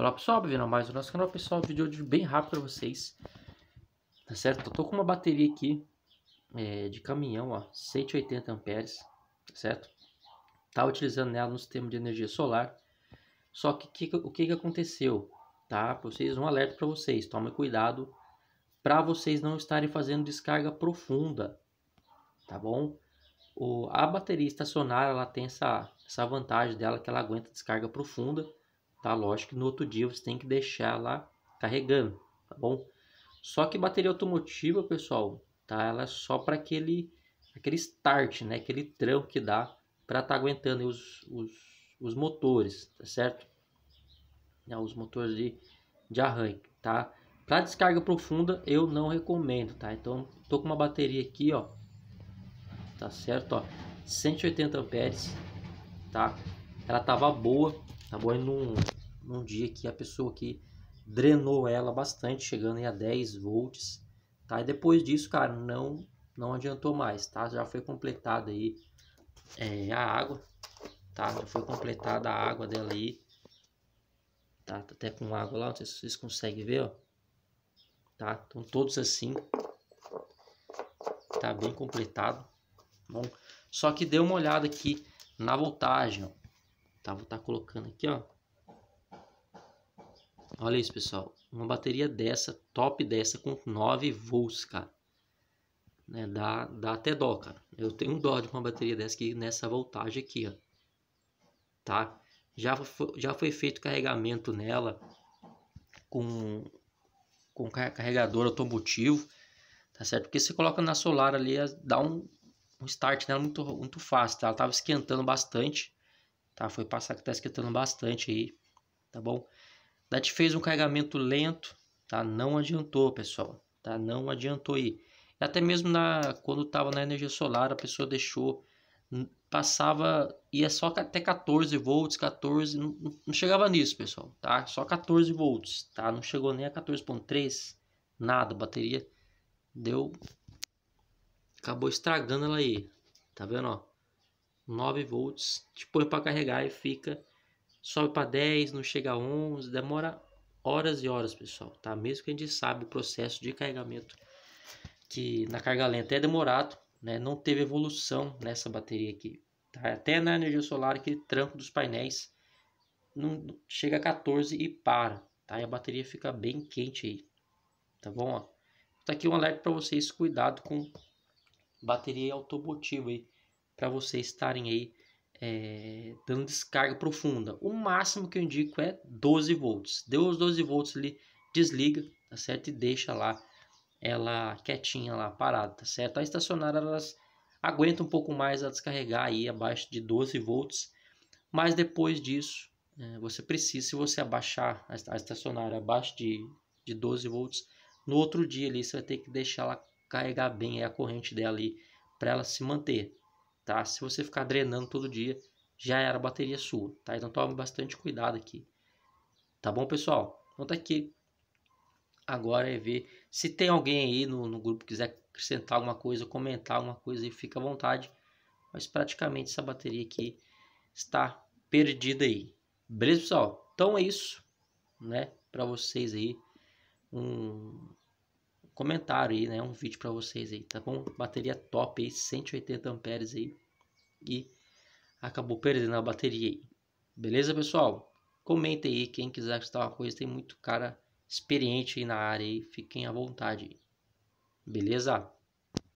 Olá pessoal, bem-vindo a mais o nosso canal, pessoal, vídeo de hoje é bem rápido para vocês, tá certo? Eu tô com uma bateria aqui é, de caminhão, ó, 180 amperes, tá certo? Tá utilizando ela no sistema de energia solar, só que, que o que que aconteceu, tá? Pra vocês, um alerta para vocês, tomem cuidado para vocês não estarem fazendo descarga profunda, tá bom? O, a bateria estacionária, ela tem essa, essa vantagem dela que ela aguenta descarga profunda, tá? Lógico que no outro dia você tem que deixar lá carregando, tá bom? Só que bateria automotiva, pessoal, tá? Ela é só para aquele aquele start, né? Aquele tranco que dá para estar tá aguentando os, os, os motores, tá certo? É, os motores de, de arranque, tá? Para descarga profunda eu não recomendo, tá? Então tô com uma bateria aqui, ó, tá certo? Ó, 180 amperes, tá? Ela tava boa, tá bom? Eu não num dia que a pessoa que drenou ela bastante, chegando aí a 10 volts, tá? E depois disso, cara, não não adiantou mais, tá? Já foi completada aí é, a água, tá? Já foi completada a água dela aí, tá? tá? Até com água lá, não sei se vocês conseguem ver, ó. Tá? Então todos assim, tá bem completado, bom? Só que dê uma olhada aqui na voltagem, ó. Tá? Vou estar tá colocando aqui, ó. Olha isso, pessoal. Uma bateria dessa, top dessa, com 9 volts, cara. Né? Dá, dá até dó, cara. Eu tenho dó de uma bateria dessa aqui, nessa voltagem aqui, ó. Tá? Já foi, já foi feito carregamento nela com, com carregador automotivo, tá certo? Porque você coloca na solar ali, é, dá um, um start nela muito, muito fácil, tá? Ela tava esquentando bastante, tá? Foi passar que tá esquentando bastante aí, tá bom? te fez um carregamento lento, tá? Não adiantou, pessoal, tá? Não adiantou aí. Até mesmo na quando estava na energia solar, a pessoa deixou hum, passava ia só até 14 volts, 14, não, não chegava nisso, pessoal, tá? Só 14 volts, tá? Não chegou nem a 14.3, nada, bateria deu acabou estragando ela aí. Tá vendo, ó? 9 volts, te põe para carregar e fica sobe para 10, não chega a 11, demora horas e horas, pessoal, tá? Mesmo que a gente sabe o processo de carregamento que na carga lenta é demorado, né? Não teve evolução nessa bateria aqui, tá? Até na energia solar que tranco dos painéis não chega a 14 e para, tá? E a bateria fica bem quente aí. Tá bom, ó? Tá aqui um alerta para vocês, cuidado com bateria automotiva aí, para vocês estarem aí é, dando descarga profunda. O máximo que eu indico é 12 volts. Deu os 12 volts ali, desliga, tá certo? E deixa lá ela quietinha lá, parada, tá certo? A estacionária elas aguenta um pouco mais a descarregar aí abaixo de 12 volts, mas depois disso é, você precisa, se você abaixar a estacionária abaixo de, de 12 volts, no outro dia ali você vai ter que deixar ela carregar bem a corrente dela ali para ela se manter, tá? Se você ficar drenando todo dia, já era a bateria sua, tá? Então tome bastante cuidado aqui. Tá bom, pessoal? Então tá aqui. Agora é ver se tem alguém aí no, no grupo que quiser acrescentar alguma coisa, comentar alguma coisa aí, fica à vontade. Mas praticamente essa bateria aqui está perdida aí. Beleza, pessoal? Então é isso, né? Para vocês aí. Um comentário aí, né? Um vídeo para vocês aí, tá bom? Bateria top aí, 180 amperes aí. E acabou perdendo a bateria aí. Beleza, pessoal? Comenta aí quem quiser testar uma coisa. Tem muito cara experiente aí na área aí. Fiquem à vontade. Beleza?